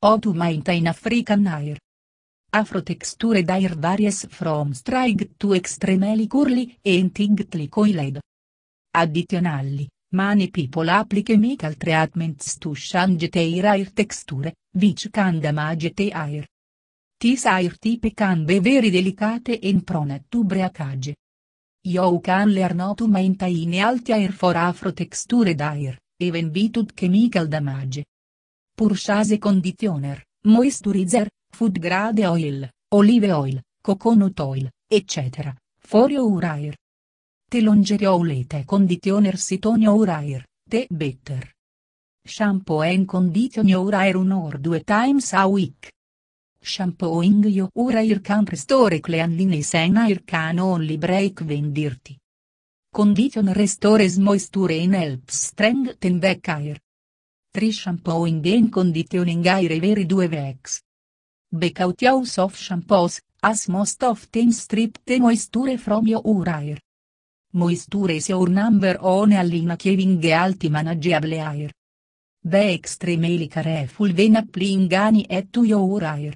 O to maintain African air. Afro texture dair varies from strike to extremely curly and tightly coiled. Additionally, many people apply chemical treatments to change their air texture, which can damage the air. These air type can be very delicate and prone to breakage. You can learn how to maintain healthy air for afro texture dair, even without chemical damage purchase conditioner, moisturizer, food grade oil, olive oil, coconut oil, eccetera. for your Te The lingerie oil conditioner siton your hair, the better. Shampoo and condition your hair one or two times a week. Shampooing your hair can restore cleanliness and hair can only break when dirty. Condition restores moisture and helps strengthen back air. 3 shampooing and conditioning are every 2 weeks. Because use soft shampoos, as most of them strip the moisture from your hair. Moisture is your number one alina giving alti manageable air. Be extremely careful when applying any et to your hair.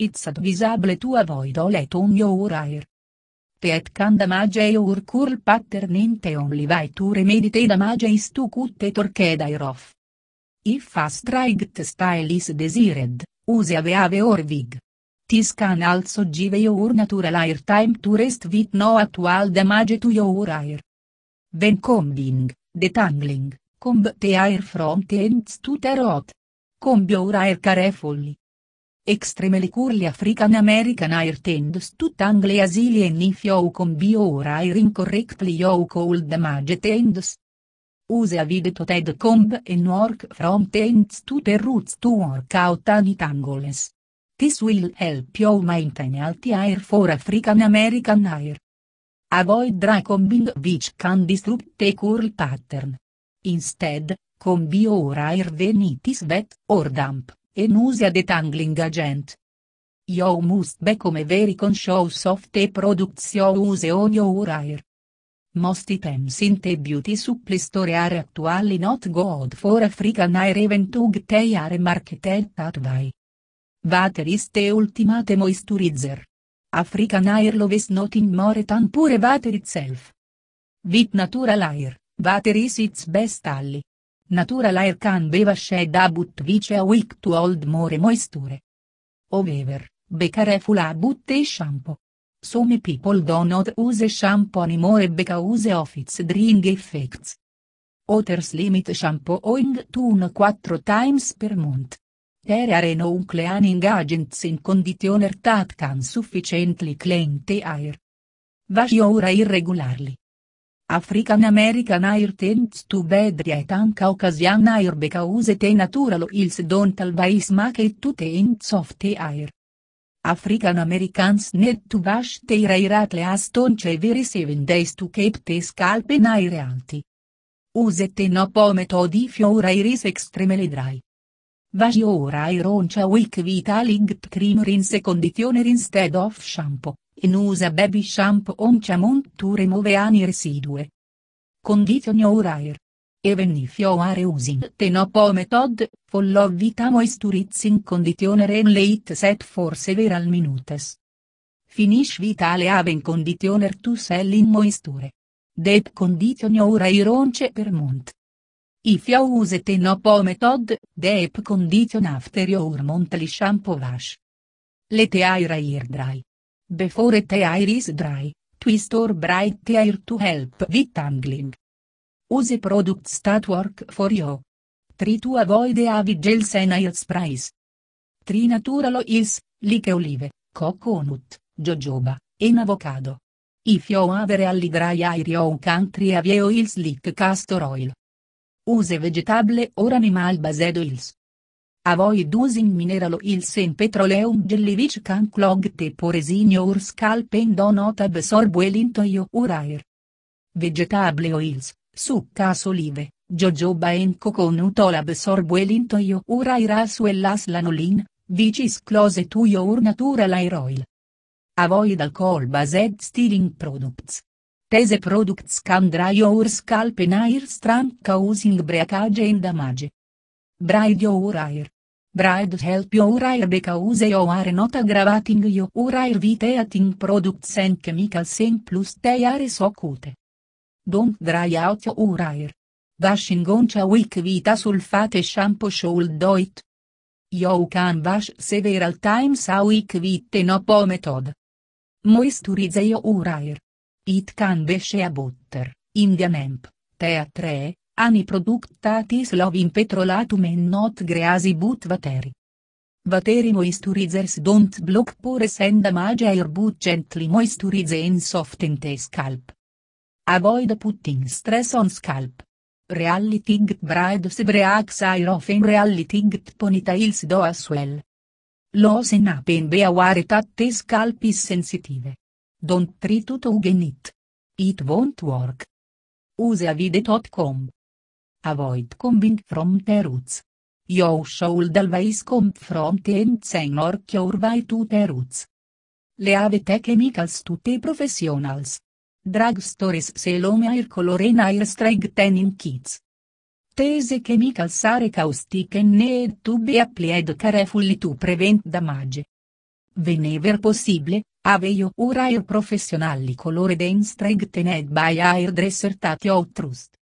It's advisable to avoid all et on your hair. Pet can damage your curl pattern in te only way to remedy the damage is to cut the torque hair off if a strict style is desired, use Aveave or Vig. This can also give your natural air time to rest with no actual damage to your air. When combing, detangling, comb the air from the ends to the rot. Comb your air carefully. Extremely curly African American air tends to tangle asili and if you comb your air incorrectly you cold damage tends Use a avid TED comp and work from tents to the roots to work out any tangles. This will help you maintain healthy air for African American air. Avoid dry combing which can disrupt the curl pattern. Instead, comb your air when it is wet or damp, and use a detangling agent. You must become very conscious of the products you use on your air. Most items in the beauty supply store are actually not good for African air event ug they are marketed that way. Water is the ultimate moisturizer. African air loves nothing more than pure water itself. With natural air, water is its best ally. Natural air can be washed but which a week to hold more moisture. However, be careful about the shampoo. Some people do not use shampoo anymore because of its drying effects. Others limit shampooing to 4 times per month. There are no cleaning agents in conditioner that can sufficiently clean the air. Wash your hair regularly. African American hair tends to be dry and Caucasian hair because the natural oils don't always make it to the ends of the hair. African Americans need to wash their hair at least once every seven days to keep the scalp and hair healthy. Use the no-po method if your hair is extremely dry. Wash your hair once a week with a light cream rinse conditioner instead of shampoo, and use a baby shampoo once a month to remove any residue. Condition your hair even if you are using the NOPO method, follow vita moisturizing in conditioner and late set for several minutes. Finish vitale aben conditioner to sell in moisture. Deep condition your iron per month. If you use the NOPO method, deep condition after your monthly shampoo wash. Let hair air dry. Before the air is dry, twist or bright air to help with tangling. Use products that work for you. Try to avoid average sales and ice price. Three natural oils, like olive, coconut, jojoba, and avocado. If you have really dry air you can try avie oils like castor oil. Use vegetable or animal based oils. Avoid using mineral oils and petroleum jelly which can clog the pores in your scalp and do not absorb well into your air. Vegetable oils su caso Olive, Jojoba Baenco con Utolab Sorbuelinto io ura iras uellas lanolin, vicis close tuio urnatura lairoil. Avoid alcohol based stealing products. Tese products can dry your scalp and air strand causing breakage and damage. Bride your air. Bride help your air because your are not aggravating your air viteating products and chemicals and plus they are so cute. Don't dry out your hair. Washing on weak vita sulfate shampoo should do it. You can wash several times a week with no po method. Moisturize your hair. It can be shea butter, Indian hemp, tea 3, that is love in petrolatum and not greasy but vateri. Vateri moisturizers don't block pore send damage air but gently moisturize and soften the scalp. Avoid putting stress on scalp. Reality Realitygt brides breaks are often realitygt ponytails do as well. Loss in be aware that scalp is sensitive. Don't treat to again it. It won't work. Use a vide Avoid combing from the roots. Your should always comb from the ends and or curve to the roots. Le have technicals to the professionals. Drag Stories Selomire Colorenair Strike in Kids. Tese che mi chemical sare caustiken ne tube applied carefully to prevent damage. Whenever possible, aveio urair professionali colore den strike tened by airdresser tati or trust.